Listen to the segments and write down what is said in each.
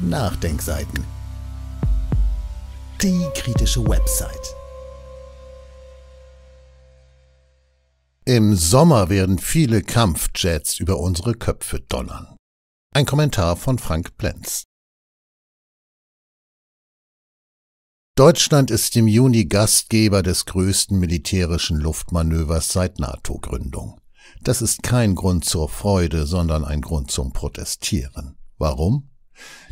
Nachdenkseiten. Die kritische Website. Im Sommer werden viele Kampfjets über unsere Köpfe donnern. Ein Kommentar von Frank Plenz. Deutschland ist im Juni Gastgeber des größten militärischen Luftmanövers seit NATO-Gründung. Das ist kein Grund zur Freude, sondern ein Grund zum Protestieren. Warum?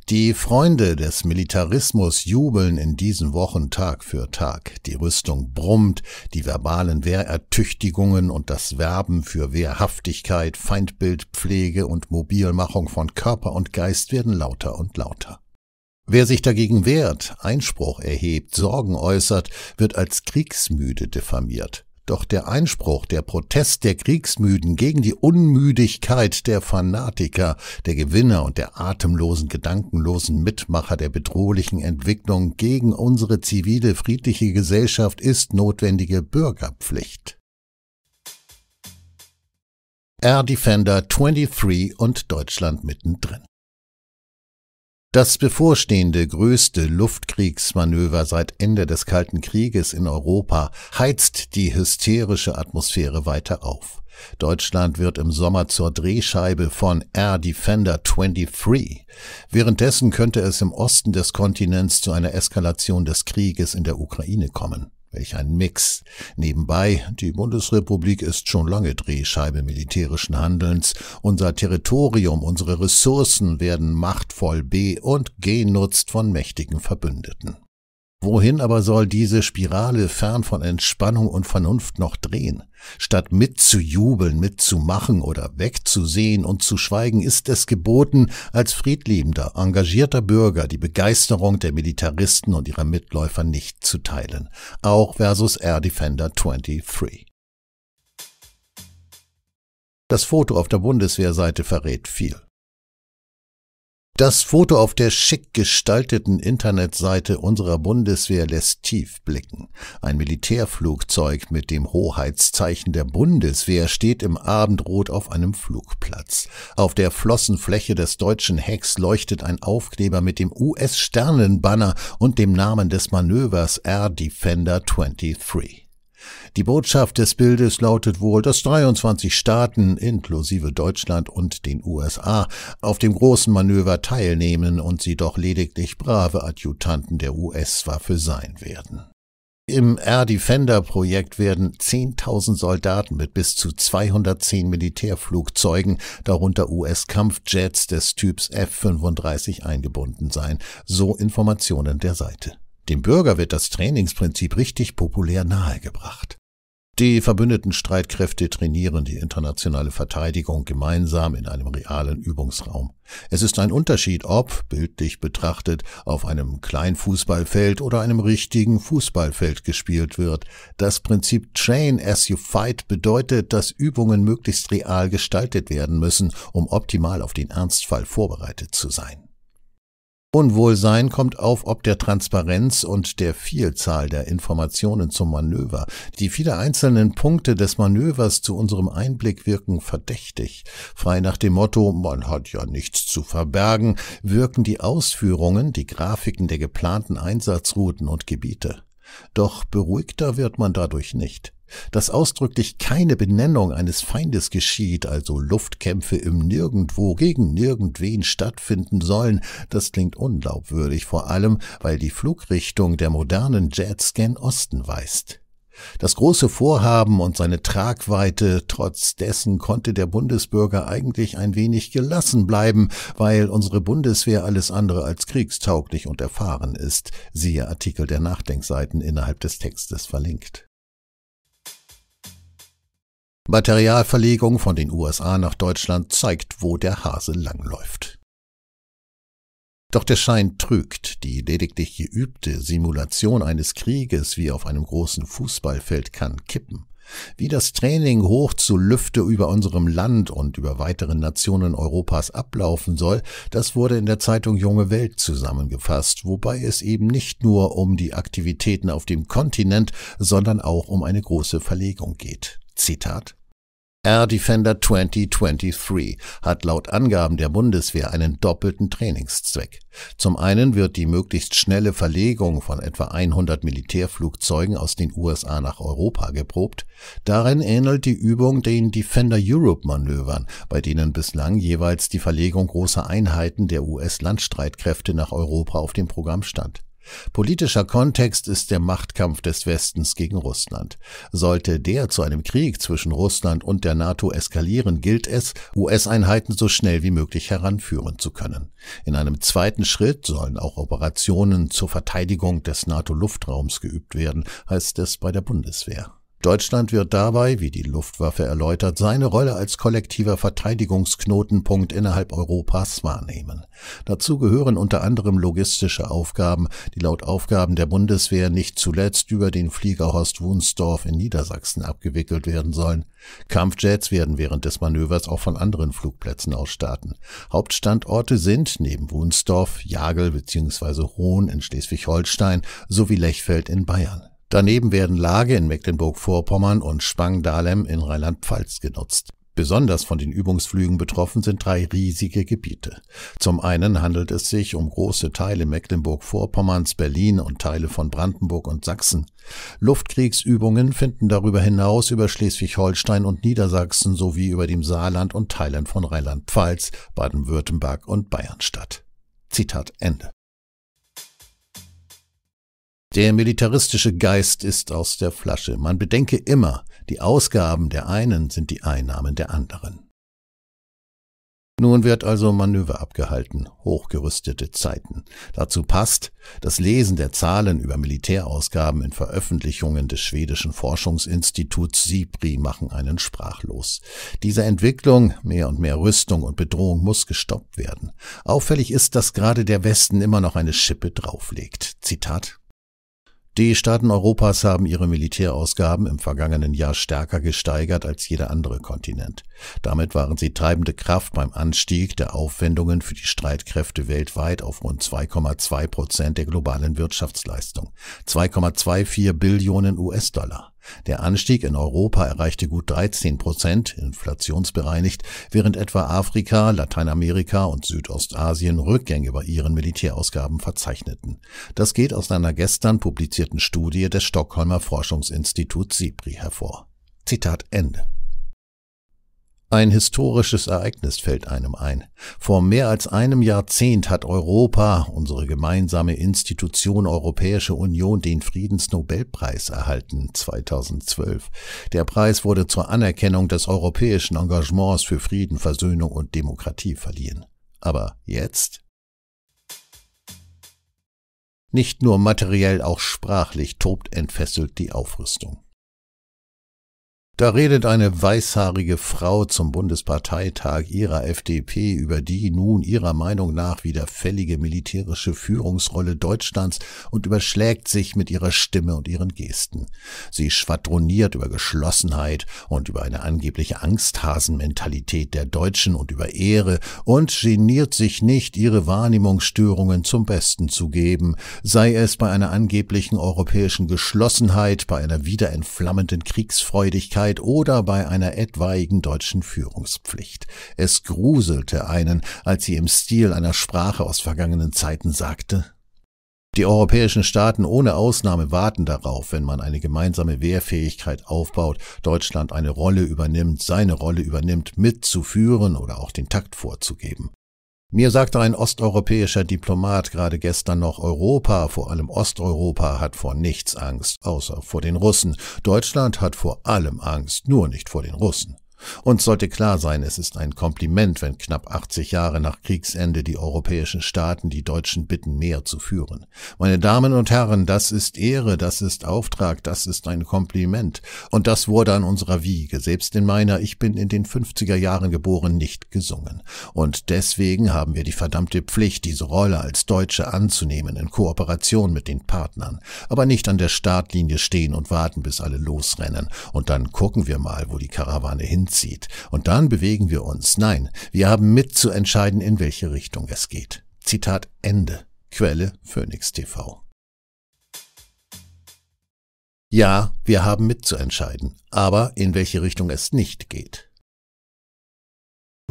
Die Freunde des Militarismus jubeln in diesen Wochen Tag für Tag. Die Rüstung brummt, die verbalen Wehrertüchtigungen und das Werben für Wehrhaftigkeit, Feindbildpflege und Mobilmachung von Körper und Geist werden lauter und lauter. Wer sich dagegen wehrt, Einspruch erhebt, Sorgen äußert, wird als kriegsmüde diffamiert. Doch der Einspruch, der Protest der Kriegsmüden gegen die Unmüdigkeit der Fanatiker, der Gewinner und der atemlosen, gedankenlosen Mitmacher der bedrohlichen Entwicklung gegen unsere zivile, friedliche Gesellschaft ist notwendige Bürgerpflicht. Air Defender 23 und Deutschland mittendrin. Das bevorstehende größte Luftkriegsmanöver seit Ende des Kalten Krieges in Europa heizt die hysterische Atmosphäre weiter auf. Deutschland wird im Sommer zur Drehscheibe von Air Defender 23. Währenddessen könnte es im Osten des Kontinents zu einer Eskalation des Krieges in der Ukraine kommen. Welch ein Mix. Nebenbei, die Bundesrepublik ist schon lange Drehscheibe militärischen Handelns. Unser Territorium, unsere Ressourcen werden machtvoll be- und genutzt von mächtigen Verbündeten. Wohin aber soll diese Spirale fern von Entspannung und Vernunft noch drehen? Statt mitzujubeln, mitzumachen oder wegzusehen und zu schweigen, ist es geboten, als friedliebender, engagierter Bürger die Begeisterung der Militaristen und ihrer Mitläufer nicht zu teilen. Auch versus Air Defender 23. Das Foto auf der Bundeswehrseite verrät viel. Das Foto auf der schick gestalteten Internetseite unserer Bundeswehr lässt tief blicken. Ein Militärflugzeug mit dem Hoheitszeichen der Bundeswehr steht im Abendrot auf einem Flugplatz. Auf der Flossenfläche des deutschen Hecks leuchtet ein Aufkleber mit dem US-Sternenbanner und dem Namen des Manövers Air Defender 23. Die Botschaft des Bildes lautet wohl, dass 23 Staaten inklusive Deutschland und den USA auf dem großen Manöver teilnehmen und sie doch lediglich brave Adjutanten der US-Waffe sein werden. Im Air Defender Projekt werden 10.000 Soldaten mit bis zu 210 Militärflugzeugen, darunter US-Kampfjets des Typs F-35 eingebunden sein, so Informationen der Seite. Dem Bürger wird das Trainingsprinzip richtig populär nahegebracht. Die verbündeten Streitkräfte trainieren die internationale Verteidigung gemeinsam in einem realen Übungsraum. Es ist ein Unterschied, ob, bildlich betrachtet, auf einem Kleinfußballfeld oder einem richtigen Fußballfeld gespielt wird. Das Prinzip Train as you fight bedeutet, dass Übungen möglichst real gestaltet werden müssen, um optimal auf den Ernstfall vorbereitet zu sein. Unwohlsein kommt auf ob der Transparenz und der Vielzahl der Informationen zum Manöver, die viele einzelnen Punkte des Manövers zu unserem Einblick wirken verdächtig. Frei nach dem Motto, man hat ja nichts zu verbergen, wirken die Ausführungen, die Grafiken der geplanten Einsatzrouten und Gebiete. Doch beruhigter wird man dadurch nicht dass ausdrücklich keine Benennung eines Feindes geschieht, also Luftkämpfe im Nirgendwo gegen nirgendwen stattfinden sollen, das klingt unglaubwürdig, vor allem weil die Flugrichtung der modernen Jets gen Osten weist. Das große Vorhaben und seine Tragweite, trotz dessen konnte der Bundesbürger eigentlich ein wenig gelassen bleiben, weil unsere Bundeswehr alles andere als kriegstauglich und erfahren ist, siehe Artikel der Nachdenkseiten innerhalb des Textes verlinkt. Materialverlegung von den USA nach Deutschland zeigt, wo der Hase langläuft. Doch der Schein trügt, die lediglich geübte Simulation eines Krieges wie auf einem großen Fußballfeld kann kippen. Wie das Training hoch zu Lüfte über unserem Land und über weiteren Nationen Europas ablaufen soll, das wurde in der Zeitung Junge Welt zusammengefasst, wobei es eben nicht nur um die Aktivitäten auf dem Kontinent, sondern auch um eine große Verlegung geht. Zitat Air Defender 2023 hat laut Angaben der Bundeswehr einen doppelten Trainingszweck. Zum einen wird die möglichst schnelle Verlegung von etwa 100 Militärflugzeugen aus den USA nach Europa geprobt. Darin ähnelt die Übung den Defender Europe Manövern, bei denen bislang jeweils die Verlegung großer Einheiten der US-Landstreitkräfte nach Europa auf dem Programm stand. Politischer Kontext ist der Machtkampf des Westens gegen Russland. Sollte der zu einem Krieg zwischen Russland und der NATO eskalieren, gilt es, US-Einheiten so schnell wie möglich heranführen zu können. In einem zweiten Schritt sollen auch Operationen zur Verteidigung des NATO-Luftraums geübt werden, heißt es bei der Bundeswehr. Deutschland wird dabei, wie die Luftwaffe erläutert, seine Rolle als kollektiver Verteidigungsknotenpunkt innerhalb Europas wahrnehmen. Dazu gehören unter anderem logistische Aufgaben, die laut Aufgaben der Bundeswehr nicht zuletzt über den Fliegerhorst Wunsdorf in Niedersachsen abgewickelt werden sollen. Kampfjets werden während des Manövers auch von anderen Flugplätzen aus starten. Hauptstandorte sind neben Wunsdorf Jagel bzw. Hohn in Schleswig-Holstein sowie Lechfeld in Bayern. Daneben werden Lage in Mecklenburg-Vorpommern und Spang-Dahlem in Rheinland-Pfalz genutzt. Besonders von den Übungsflügen betroffen sind drei riesige Gebiete. Zum einen handelt es sich um große Teile Mecklenburg-Vorpommerns, Berlin und Teile von Brandenburg und Sachsen. Luftkriegsübungen finden darüber hinaus über Schleswig-Holstein und Niedersachsen sowie über dem Saarland und Teilen von Rheinland-Pfalz, Baden-Württemberg und Bayern statt. Zitat Ende. Der militaristische Geist ist aus der Flasche. Man bedenke immer, die Ausgaben der einen sind die Einnahmen der anderen. Nun wird also Manöver abgehalten, hochgerüstete Zeiten. Dazu passt, das Lesen der Zahlen über Militärausgaben in Veröffentlichungen des schwedischen Forschungsinstituts SIPRI machen einen sprachlos. Diese Entwicklung, mehr und mehr Rüstung und Bedrohung muss gestoppt werden. Auffällig ist, dass gerade der Westen immer noch eine Schippe drauflegt. Zitat die Staaten Europas haben ihre Militärausgaben im vergangenen Jahr stärker gesteigert als jeder andere Kontinent. Damit waren sie treibende Kraft beim Anstieg der Aufwendungen für die Streitkräfte weltweit auf rund 2,2 Prozent der globalen Wirtschaftsleistung. 2,24 Billionen US-Dollar. Der Anstieg in Europa erreichte gut 13 Prozent, inflationsbereinigt, während etwa Afrika, Lateinamerika und Südostasien Rückgänge bei ihren Militärausgaben verzeichneten. Das geht aus einer gestern publizierten Studie des Stockholmer Forschungsinstituts SIPRI hervor. Zitat Ende. Ein historisches Ereignis fällt einem ein. Vor mehr als einem Jahrzehnt hat Europa, unsere gemeinsame Institution Europäische Union, den Friedensnobelpreis erhalten, 2012. Der Preis wurde zur Anerkennung des europäischen Engagements für Frieden, Versöhnung und Demokratie verliehen. Aber jetzt? Nicht nur materiell, auch sprachlich tobt entfesselt die Aufrüstung. Da redet eine weißhaarige Frau zum Bundesparteitag ihrer FDP über die nun ihrer Meinung nach wieder fällige militärische Führungsrolle Deutschlands und überschlägt sich mit ihrer Stimme und ihren Gesten. Sie schwadroniert über Geschlossenheit und über eine angebliche Angsthasenmentalität der Deutschen und über Ehre und geniert sich nicht, ihre Wahrnehmungsstörungen zum Besten zu geben, sei es bei einer angeblichen europäischen Geschlossenheit, bei einer wiederentflammenden Kriegsfreudigkeit, Tätigkeit oder bei einer etwaigen deutschen Führungspflicht. Es gruselte einen, als sie im Stil einer Sprache aus vergangenen Zeiten sagte, die europäischen Staaten ohne Ausnahme warten darauf, wenn man eine gemeinsame Wehrfähigkeit aufbaut, Deutschland eine Rolle übernimmt, seine Rolle übernimmt, mitzuführen oder auch den Takt vorzugeben. Mir sagte ein osteuropäischer Diplomat gerade gestern noch, Europa, vor allem Osteuropa, hat vor nichts Angst, außer vor den Russen. Deutschland hat vor allem Angst, nur nicht vor den Russen. Uns sollte klar sein, es ist ein Kompliment, wenn knapp 80 Jahre nach Kriegsende die europäischen Staaten die Deutschen bitten, mehr zu führen. Meine Damen und Herren, das ist Ehre, das ist Auftrag, das ist ein Kompliment. Und das wurde an unserer Wiege, selbst in meiner, ich bin in den 50er Jahren geboren, nicht gesungen. Und deswegen haben wir die verdammte Pflicht, diese Rolle als Deutsche anzunehmen, in Kooperation mit den Partnern. Aber nicht an der Startlinie stehen und warten, bis alle losrennen. Und dann gucken wir mal, wo die Karawane hinzieht zieht. Und dann bewegen wir uns. Nein, wir haben mitzuentscheiden, in welche Richtung es geht. Zitat Ende. Quelle Phoenix TV. Ja, wir haben mitzuentscheiden, aber in welche Richtung es nicht geht.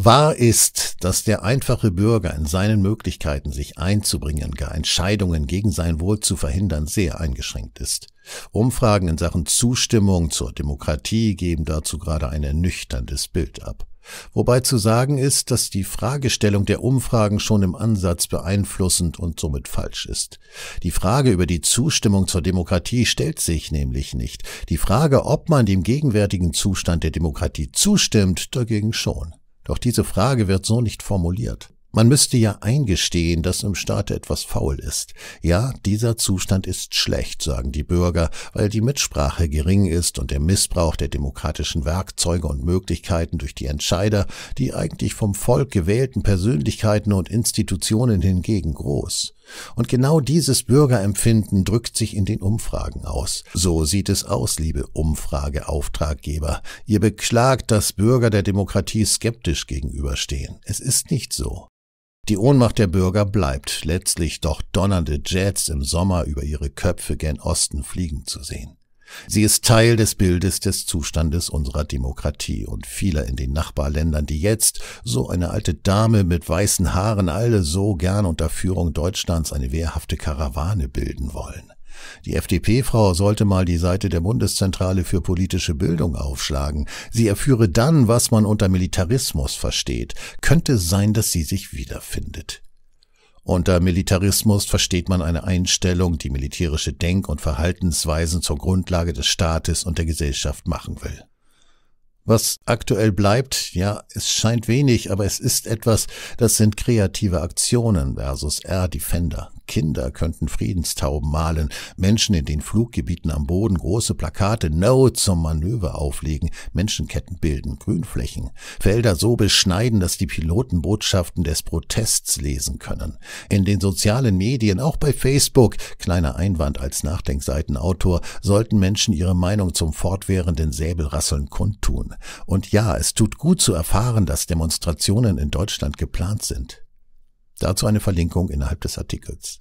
Wahr ist, dass der einfache Bürger in seinen Möglichkeiten, sich einzubringen, gar Entscheidungen gegen sein Wohl zu verhindern, sehr eingeschränkt ist. Umfragen in Sachen Zustimmung zur Demokratie geben dazu gerade ein ernüchterndes Bild ab. Wobei zu sagen ist, dass die Fragestellung der Umfragen schon im Ansatz beeinflussend und somit falsch ist. Die Frage über die Zustimmung zur Demokratie stellt sich nämlich nicht. Die Frage, ob man dem gegenwärtigen Zustand der Demokratie zustimmt, dagegen schon. Doch diese Frage wird so nicht formuliert. Man müsste ja eingestehen, dass im Staate etwas faul ist. Ja, dieser Zustand ist schlecht, sagen die Bürger, weil die Mitsprache gering ist und der Missbrauch der demokratischen Werkzeuge und Möglichkeiten durch die Entscheider, die eigentlich vom Volk gewählten Persönlichkeiten und Institutionen hingegen groß. Und genau dieses Bürgerempfinden drückt sich in den Umfragen aus. So sieht es aus, liebe Umfrageauftraggeber. Ihr beklagt, dass Bürger der Demokratie skeptisch gegenüberstehen. Es ist nicht so. Die Ohnmacht der Bürger bleibt, letztlich doch donnernde Jets im Sommer über ihre Köpfe gen Osten fliegen zu sehen. Sie ist Teil des Bildes des Zustandes unserer Demokratie und vieler in den Nachbarländern, die jetzt so eine alte Dame mit weißen Haaren alle so gern unter Führung Deutschlands eine wehrhafte Karawane bilden wollen. Die FDP-Frau sollte mal die Seite der Bundeszentrale für politische Bildung aufschlagen. Sie erführe dann, was man unter Militarismus versteht. Könnte sein, dass sie sich wiederfindet. Unter Militarismus versteht man eine Einstellung, die militärische Denk- und Verhaltensweisen zur Grundlage des Staates und der Gesellschaft machen will was aktuell bleibt, ja, es scheint wenig, aber es ist etwas, das sind kreative Aktionen versus Air Defender. Kinder könnten Friedenstauben malen, Menschen in den Fluggebieten am Boden große Plakate No zum Manöver auflegen, Menschenketten bilden, Grünflächen, Felder so beschneiden, dass die Piloten Botschaften des Protests lesen können. In den sozialen Medien, auch bei Facebook, kleiner Einwand als Nachdenkseitenautor, sollten Menschen ihre Meinung zum fortwährenden Säbelrasseln kundtun. Und ja, es tut gut zu erfahren, dass Demonstrationen in Deutschland geplant sind. Dazu eine Verlinkung innerhalb des Artikels.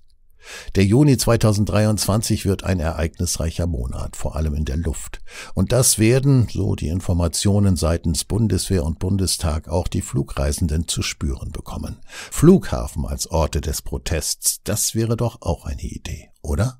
Der Juni 2023 wird ein ereignisreicher Monat, vor allem in der Luft. Und das werden, so die Informationen seitens Bundeswehr und Bundestag, auch die Flugreisenden zu spüren bekommen. Flughafen als Orte des Protests, das wäre doch auch eine Idee, oder?